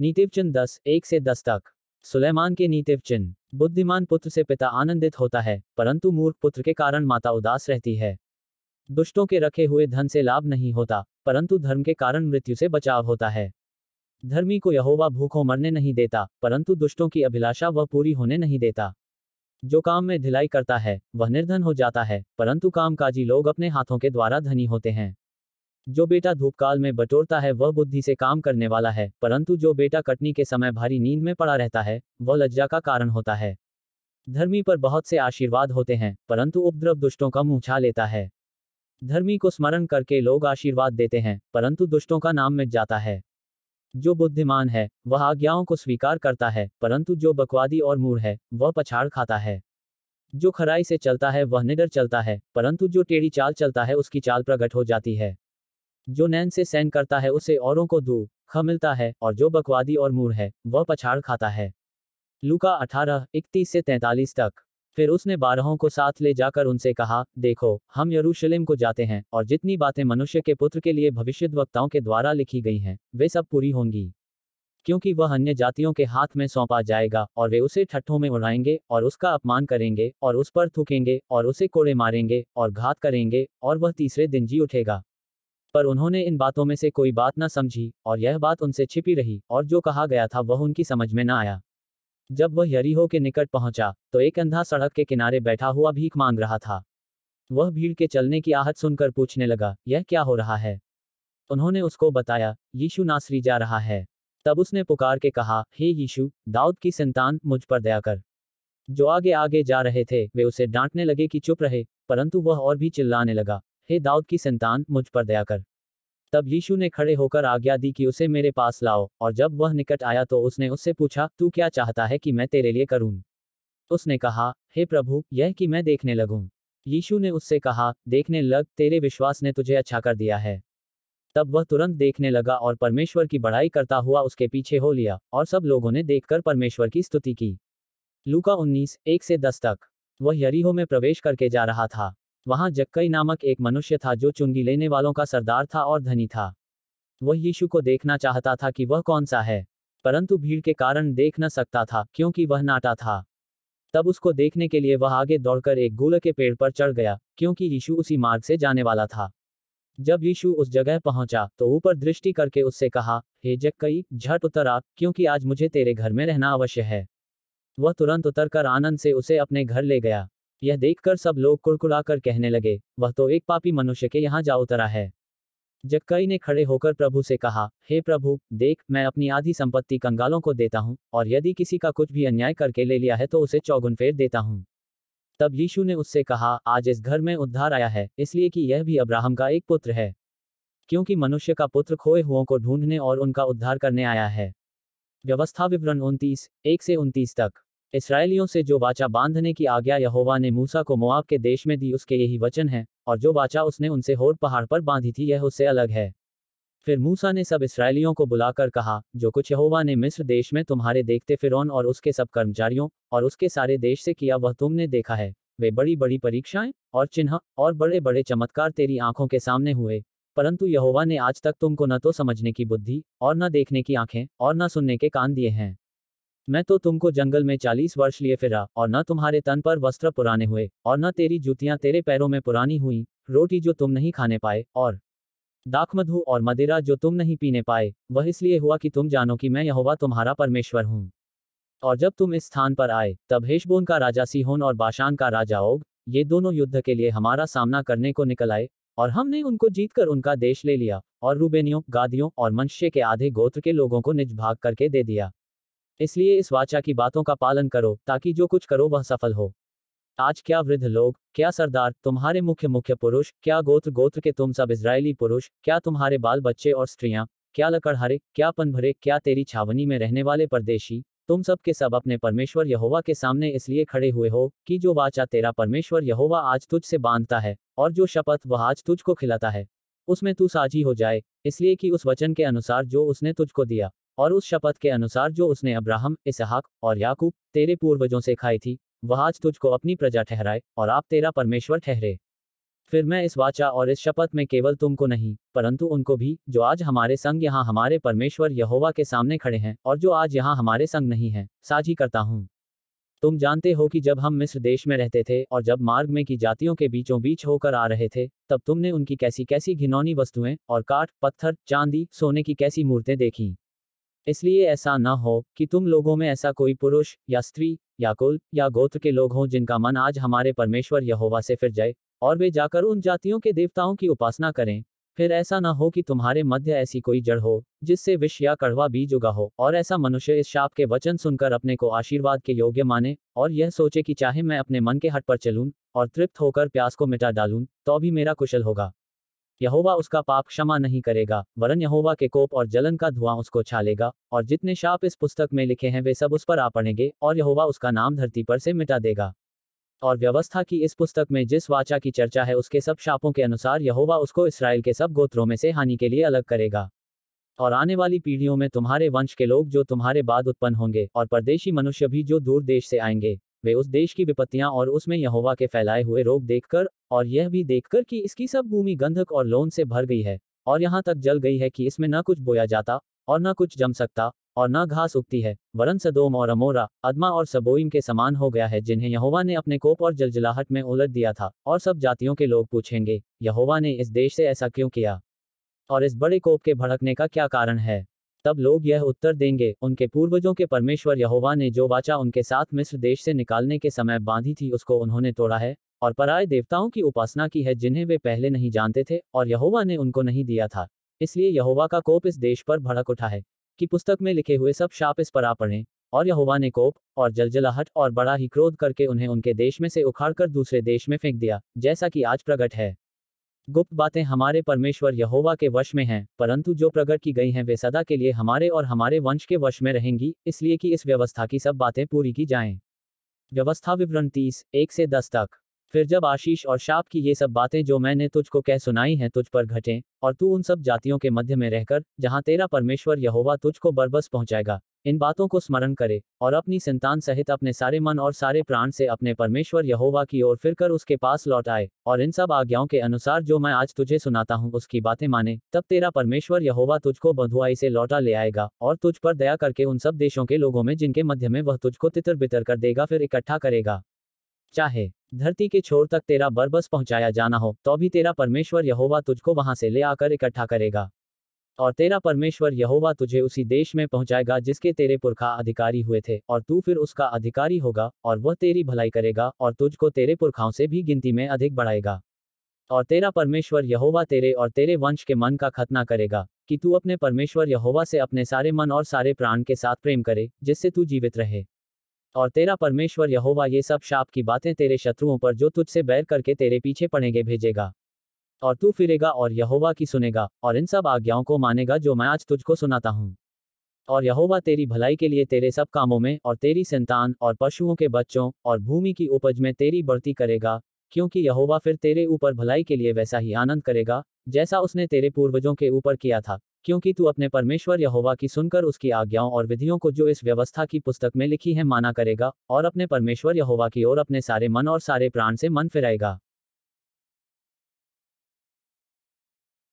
नीतिव चिन्ह दस एक से दस तक सुलेमान के नीतिव चिन्ह बुद्धिमान पुत्र से पिता आनंदित होता है परंतु मूर्ख पुत्र के कारण माता उदास रहती है दुष्टों के रखे हुए धन से लाभ नहीं होता परंतु धर्म के कारण मृत्यु से बचाव होता है धर्मी को यहोवा भूखों मरने नहीं देता परंतु दुष्टों की अभिलाषा वह पूरी होने नहीं देता जो काम में ढिलाई करता है वह निर्धन हो जाता है परंतु कामकाजी लोग अपने हाथों के द्वारा धनी होते हैं जो बेटा धूपकाल में बटोरता है वह बुद्धि से काम करने वाला है परंतु जो बेटा कटनी के समय भारी नींद में पड़ा रहता है वह लज्जा का कारण होता है धर्मी पर बहुत से आशीर्वाद होते हैं परंतु उपद्रव दुष्टों का मुंह छा लेता है धर्मी को स्मरण करके लोग आशीर्वाद देते हैं परंतु दुष्टों का नाम मिट जाता है जो बुद्धिमान है वह आज्ञाओं को स्वीकार करता है परंतु जो बकवादी और मूर है वह पछाड़ खाता है जो खराई से चलता है वह निडर चलता है परंतु जो टेढ़ी चाल चलता है उसकी चाल प्रकट हो जाती है जो नैन से सैन करता है उसे औरों को दू ख मिलता है और जो बकवादी और मूर है वह पछाड़ खाता है लुका अठारह इकतीस से तैतालीस तक फिर उसने बारहों को साथ ले जाकर उनसे कहा देखो हम यरूशलेम को जाते हैं और जितनी बातें मनुष्य के पुत्र के लिए भविष्य वक्ताओं के द्वारा लिखी गई हैं वे सब पूरी होंगी क्योंकि वह अन्य जातियों के हाथ में सौंपा जाएगा और वे उसे ठट्ठों में उड़ाएंगे और उसका अपमान करेंगे और उस पर थूकेंगे और उसे कोड़े मारेंगे और घात करेंगे और वह तीसरे दिन जी उठेगा पर उन्होंने इन बातों में से कोई बात न समझी और यह बात उनसे छिपी रही और जो कहा गया था वह उनकी समझ में न आया जब वह यरीहो के निकट पहुंचा तो एक अंधा सड़क के किनारे बैठा हुआ भीख मांग रहा था वह भीड़ के चलने की आहत सुनकर पूछने लगा यह क्या हो रहा है उन्होंने उसको बताया यीशु नासरी जा रहा है तब उसने पुकार के कहा हे यीशु दाऊद की संतान मुझ पर दया कर जो आगे आगे जा रहे थे वे उसे डांटने लगे कि चुप रहे परंतु वह और भी चिल्लाने लगा हे दाऊद की संतान मुझ पर दया कर तब यीशु ने खड़े होकर आज्ञा दी कि उसे मेरे पास लाओ और जब वह निकट आया तो उसने उससे पूछा तू क्या चाहता है कि मैं तेरे लिए करूं उसने कहा हे प्रभु यह कि मैं देखने लगूं यीशु ने उससे कहा देखने लग तेरे विश्वास ने तुझे अच्छा कर दिया है तब वह तुरंत देखने लगा और परमेश्वर की बढ़ाई करता हुआ उसके पीछे हो लिया और सब लोगों ने देखकर परमेश्वर की स्तुति की लूका उन्नीस एक से दस तक वह यरीहो में प्रवेश करके जा रहा था वहां जक्कई नामक एक मनुष्य था जो चुंगी लेने वालों का सरदार था और धनी था वह यीशु को देखना चाहता था कि वह कौन सा है परंतु भीड़ के कारण देख न सकता था क्योंकि वह नाटा था तब उसको देखने के लिए वह आगे दौड़कर एक गोल के पेड़ पर चढ़ गया क्योंकि यीशु उसी मार्ग से जाने वाला था जब यीशु उस जगह पहुंचा तो ऊपर दृष्टि करके उससे कहा हे जक्कई झट उतर आ क्योंकि आज मुझे तेरे घर में रहना अवश्य है वह तुरंत उतर कर आनंद से उसे अपने घर ले गया यह देखकर सब लोग कुड़कुड़ा कर कहने लगे वह तो एक पापी मनुष्य के यहाँ जा उतरा है जक्कई ने खड़े होकर प्रभु से कहा हे प्रभु देख मैं अपनी आधी संपत्ति कंगालों को देता हूँ और यदि किसी का कुछ भी अन्याय करके ले लिया है तो उसे चौगुन फेर देता हूँ तब यीशु ने उससे कहा आज इस घर में उद्धार आया है इसलिए कि यह भी अब्राहम का एक पुत्र है क्योंकि मनुष्य का पुत्र खोए हुओं को ढूंढने और उनका उद्धार करने आया है व्यवस्था विवरण उनतीस एक से उनतीस तक इसराइलियों से जो वाचा बांधने की आज्ञा यहोवा ने मूसा को मुआब के देश में दी उसके यही वचन है और जो वाचा उसने उनसे होर पहाड़ पर बांधी थी यह उससे अलग है फिर मूसा ने सब इसराइलियों को बुलाकर कहा जो कुछ यहोवा ने मिस्र देश में तुम्हारे देखते फिरौन और उसके सब कर्मचारियों और उसके सारे देश से किया वह तुमने देखा है वे बड़ी बड़ी परीक्षाएं और चिन्ह और बड़े बड़े चमत्कार तेरी आंखों के सामने हुए परंतु यहोवा ने आज तक तुमको न तो समझने की बुद्धि और न देखने की आंखें और न सुनने के कान दिए हैं मैं तो तुमको जंगल में चालीस वर्ष लिए फिरा और न तुम्हारे तन पर वस्त्र पुराने हुए और न तेरी जूतियां तेरे पैरों में पुरानी हुई रोटी जो तुम नहीं खाने पाए और दाखमधु और मदिरा जो तुम नहीं पीने पाए वह इसलिए हुआ कि तुम जानो कि मैं यहोवा तुम्हारा परमेश्वर हूँ और जब तुम इस स्थान पर आए तब हेशबोन का राजा सीहोन और बाशान का राजा ओग ये दोनों युद्ध के लिए हमारा सामना करने को निकल आए और हमने उनको जीतकर उनका देश ले लिया और रूबेनियों गादियों और मनुष्य के आधे गोत्र के लोगों को निज भाग करके दे दिया इसलिए इस वाचा की बातों का पालन करो ताकि जो कुछ करो वह सफल हो आज क्या वृद्ध लोग क्या सरदार तुम्हारे मुख्य मुख्य पुरुष क्या गोत्र गोत्र के तुम सब इसराइली पुरुष क्या तुम्हारे बाल बच्चे और स्त्रियां क्या लकड़हरे क्या पनभरे क्या तेरी छावनी में रहने वाले परदेशी तुम सब के सब अपने परमेश्वर यहोवा के सामने इसलिए खड़े हुए हो कि जो वाचा तेरा परमेश्वर यहोवा आज तुझ से बांधता है और जो शपथ वह आज तुझको खिलाता है उसमें तू साझी हो जाए इसलिए कि उस वचन के अनुसार जो उसने तुझको दिया और उस शपथ के अनुसार जो उसने अब्राहम इसहाक और याकूब तेरे पूर्वजों से खाई थी वह आज तुझको अपनी प्रजा ठहराए और आप तेरा परमेश्वर ठहरे फिर मैं इस वाचा और इस शपथ में केवल तुमको नहीं परंतु उनको भी जो आज हमारे संग यहाँ हमारे परमेश्वर यहोवा के सामने खड़े हैं और जो आज यहाँ हमारे संग नहीं है साझी करता हूँ तुम जानते हो कि जब हम मिस्र देश में रहते थे और जब मार्ग में की जातियों के बीचों बीच होकर आ रहे थे तब तुमने उनकी कैसी कैसी घिनौनी वस्तुएं और काठ पत्थर चांदी सोने की कैसी मूर्तें देखी इसलिए ऐसा ना हो कि तुम लोगों में ऐसा कोई पुरुष या स्त्री या कुल या गोत्र के लोग हों जिनका मन आज हमारे परमेश्वर यहोवा से फिर जाए और वे जाकर उन जातियों के देवताओं की उपासना करें फिर ऐसा ना हो कि तुम्हारे मध्य ऐसी कोई जड़ हो जिससे विष या कड़वा बीज उगा हो और ऐसा मनुष्य इस शाप के वचन सुनकर अपने को आशीर्वाद के योग्य माने और यह सोचे कि चाहे मैं अपने मन के हट पर चलूं और तृप्त होकर प्यास को मिटा डालूं तो भी मेरा कुशल होगा यहोवा उसका पाप क्षमा नहीं करेगा वरन यहोवा के कोप और जलन का धुआं उसको छालेगा और जितने शाप इस पुस्तक में लिखे हैं वे सब उस पर आ पड़ेंगे और यहोवा उसका नाम धरती पर से मिटा देगा और व्यवस्था की इस पुस्तक में जिस वाचा की चर्चा है उसके सब शापों के अनुसार यहोवा उसको इसराइल के सब गोत्रों में से हानि के लिए अलग करेगा और आने वाली पीढ़ियों में तुम्हारे वंश के लोग जो तुम्हारे बाद उत्पन्न होंगे और परदेशी मनुष्य भी जो दूर देश से आएंगे वे उस देश की विपत्तियां और उसमें यहोवा के फैलाए हुए रोग देखकर और यह भी देखकर कि इसकी सब भूमि गंधक और लोन से भर गई है और यहाँ तक जल गई है कि इसमें न कुछ बोया जाता और न कुछ जम सकता और न घास उगती है वरन सदोम और अमोरा अदमा और सबोइम के समान हो गया है जिन्हें यहोवा ने अपने कोप और जलजलाहट में उलट दिया था और सब जातियों के लोग पूछेंगे यहोवा ने इस देश से ऐसा क्यों किया और इस बड़े कोप के भड़कने का क्या कारण है तब लोग यह उत्तर देंगे उनके पूर्वजों के परमेश्वर यहोवा ने जो वाचा उनके साथ मिस्र देश से निकालने के समय बांधी थी उसको उन्होंने तोड़ा है और पराय देवताओं की उपासना की है जिन्हें वे पहले नहीं जानते थे और यहोवा ने उनको नहीं दिया था इसलिए यहोवा का कोप इस देश पर भड़क उठा है कि पुस्तक में लिखे हुए सब शाप इस पर आ पड़े और यहोवा ने कोप और जलजलाहट और बड़ा ही क्रोध करके उन्हें उनके देश में से उखाड़कर दूसरे देश में फेंक दिया जैसा कि आज प्रकट है गुप्त बातें हमारे परमेश्वर यहोवा के वश में हैं परंतु जो प्रकट की गई हैं वे सदा के लिए हमारे और हमारे वंश के वश में रहेंगी इसलिए कि इस व्यवस्था की सब बातें पूरी की जाएं व्यवस्था विवरण तीस एक से दस तक फिर जब आशीष और शाप की ये सब बातें जो मैंने तुझको कह सुनाई हैं तुझ पर घटें और तू उन सब जातियों के मध्य में रहकर जहाँ तेरा परमेश्वर यहोवा तुझको बरबस पहुंचाएगा इन बातों को स्मरण करे और अपनी संतान सहित अपने सारे मन और सारे प्राण से अपने परमेश्वर यहोवा की ओर फिरकर उसके पास लौट आए और इन सब आज्ञाओं के अनुसार जो मैं आज तुझे सुनाता हूँ उसकी बातें माने तब तेरा परमेश्वर यहोवा तुझको बंधुआई से लौटा ले आएगा और तुझ पर दया करके उन सब देशों के लोगों में जिनके मध्य में वह तुझको तितर बितर कर देगा फिर इकट्ठा करेगा चाहे धरती के छोर तक तेरा बरबस पहुंचाया जाना हो तो भी तेरा परमेश्वर यहोवा तुझको वहां से ले आकर इकट्ठा करेगा और तेरा परमेश्वर यहोवा तुझे उसी देश में पहुंचाएगा जिसके तेरे पुरखा अधिकारी हुए थे और तू फिर उसका अधिकारी होगा और वह तेरी भलाई करेगा और तुझको तेरे पुरखाओं से भी गिनती में अधिक बढ़ाएगा और तेरा परमेश्वर यहोवा तेरे और तेरे वंश के मन का खतना करेगा कि तू अपने परमेश्वर यहोवा से अपने सारे मन और सारे प्राण के साथ प्रेम करे जिससे तू जीवित रहे और तेरा परमेश्वर यहोवा ये सब शाप की बातें तेरे शत्रुओं पर जो तुझसे बैर करके तेरे पीछे पड़ेंगे भेजेगा और तू फिरेगा और यहोवा की सुनेगा और इन सब आज्ञाओं को मानेगा जो मैं आज तुझको सुनाता हूँ और यहोवा तेरी भलाई के लिए तेरे सब कामों में और तेरी संतान और पशुओं के बच्चों और भूमि की उपज में तेरी बढ़ती करेगा क्योंकि यहोवा फिर तेरे ऊपर भलाई के लिए वैसा ही आनंद करेगा जैसा उसने तेरे पूर्वजों के ऊपर किया था क्योंकि तू अपने परमेश्वर यहोवा की सुनकर उसकी आज्ञाओं और विधियों को जो इस व्यवस्था की पुस्तक में लिखी है माना करेगा और अपने परमेश्वर यहोवा की ओर अपने सारे मन और सारे प्राण से मन फिराएगा